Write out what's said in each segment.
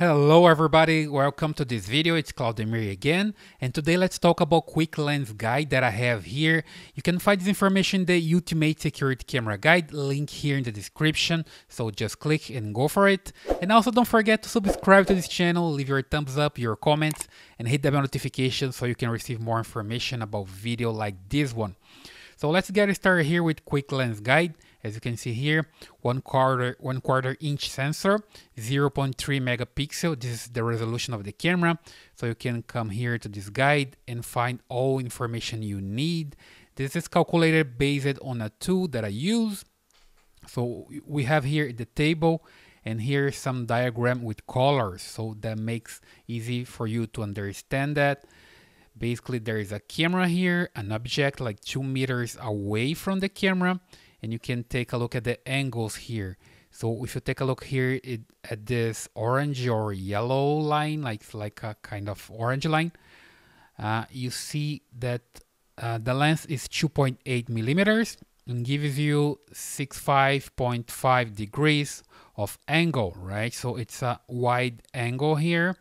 Hello everybody, welcome to this video, it's Claudemir again, and today let's talk about quick lens guide that I have here. You can find this information in the Ultimate Security Camera Guide, link here in the description, so just click and go for it. And also don't forget to subscribe to this channel, leave your thumbs up, your comments, and hit the bell notification so you can receive more information about video like this one. So let's get started here with quick lens guide. As you can see here, one quarter, one quarter inch sensor, 0.3 megapixel. This is the resolution of the camera. So you can come here to this guide and find all information you need. This is calculated based on a tool that I use. So we have here the table and here some diagram with colors. So that makes easy for you to understand that basically there is a camera here, an object like two meters away from the camera, and you can take a look at the angles here. So if you take a look here it, at this orange or yellow line, like like a kind of orange line, uh, you see that uh, the length is 2.8 millimeters and gives you 65.5 degrees of angle, right? So it's a wide angle here.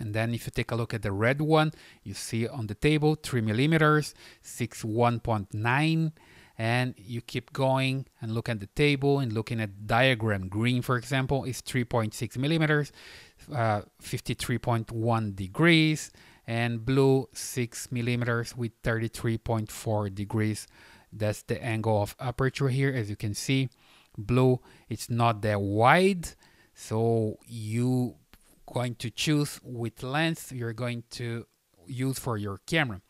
And then if you take a look at the red one, you see on the table 3 millimeters, 61.9 and you keep going and look at the table and looking at diagram green for example is 3.6 millimeters uh, 53.1 degrees and blue 6 millimeters with 33.4 degrees that's the angle of aperture here as you can see blue it's not that wide so you going to choose which lens you're going to use for your camera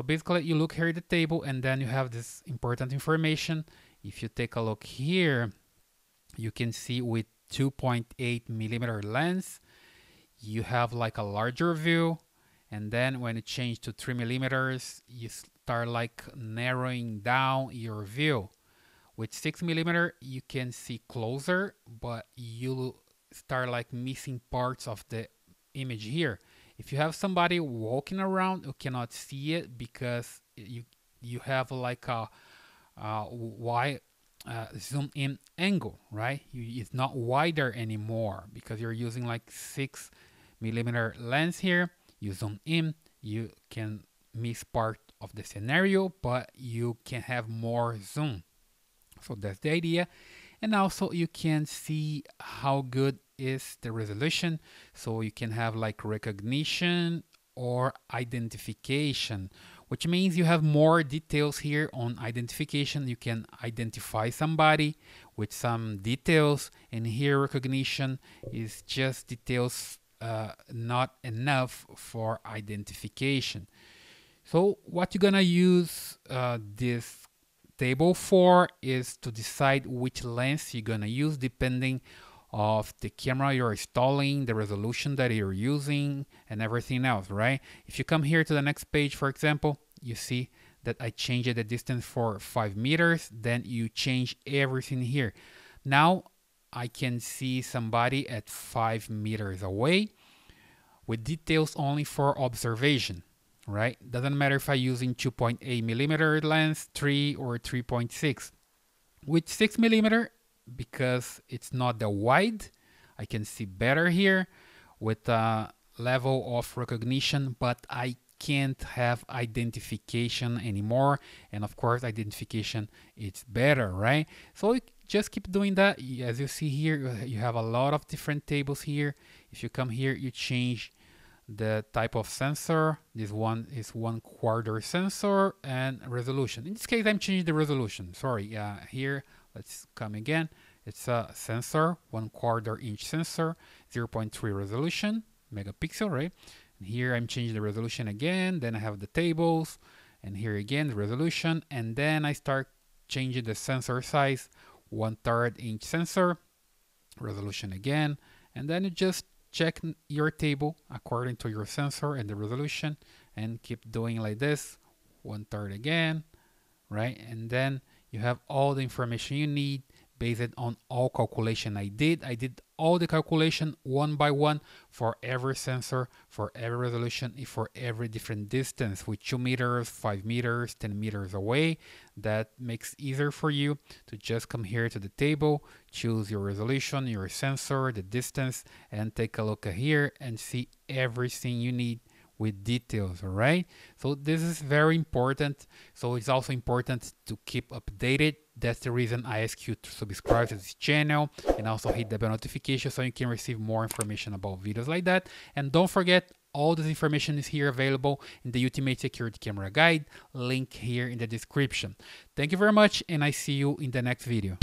so basically you look here at the table and then you have this important information. If you take a look here, you can see with 2.8 millimeter lens, you have like a larger view. And then when you change to three millimeters, you start like narrowing down your view. With six millimeter, you can see closer, but you start like missing parts of the image here. If you have somebody walking around, you cannot see it because you you have like a, a wide uh, zoom in angle, right? You, it's not wider anymore because you're using like six millimeter lens here. You zoom in, you can miss part of the scenario, but you can have more zoom. So that's the idea and also you can see how good is the resolution so you can have like recognition or identification which means you have more details here on identification you can identify somebody with some details and here recognition is just details uh, not enough for identification so what you're gonna use uh, this table for is to decide which lens you're gonna use depending of the camera you're installing, the resolution that you're using, and everything else, right? If you come here to the next page, for example, you see that I changed the distance for five meters, then you change everything here. Now I can see somebody at five meters away with details only for observation right? Doesn't matter if I'm using 2.8 millimeter lens, 3 or 3.6. With 6 millimeter, because it's not that wide, I can see better here with a level of recognition, but I can't have identification anymore. And of course, identification it's better, right? So just keep doing that. As you see here, you have a lot of different tables here. If you come here, you change the type of sensor. This one is one quarter sensor and resolution. In this case, I'm changing the resolution. Sorry, uh, here, let's come again. It's a sensor, one quarter inch sensor, 0.3 resolution, megapixel, right? And here I'm changing the resolution again. Then I have the tables and here again, the resolution. And then I start changing the sensor size, one third inch sensor, resolution again. And then it just Check your table according to your sensor and the resolution and keep doing like this, one third again, right? And then you have all the information you need based on all calculation I did. I did all the calculation one by one for every sensor, for every resolution, for every different distance with 2 meters, 5 meters, 10 meters away. That makes easier for you to just come here to the table, choose your resolution, your sensor, the distance, and take a look here and see everything you need with details, all right? So this is very important. So it's also important to keep updated. That's the reason I ask you to subscribe to this channel and also hit the bell notification so you can receive more information about videos like that. And don't forget, all this information is here available in the Ultimate Security Camera Guide, link here in the description. Thank you very much and I see you in the next video.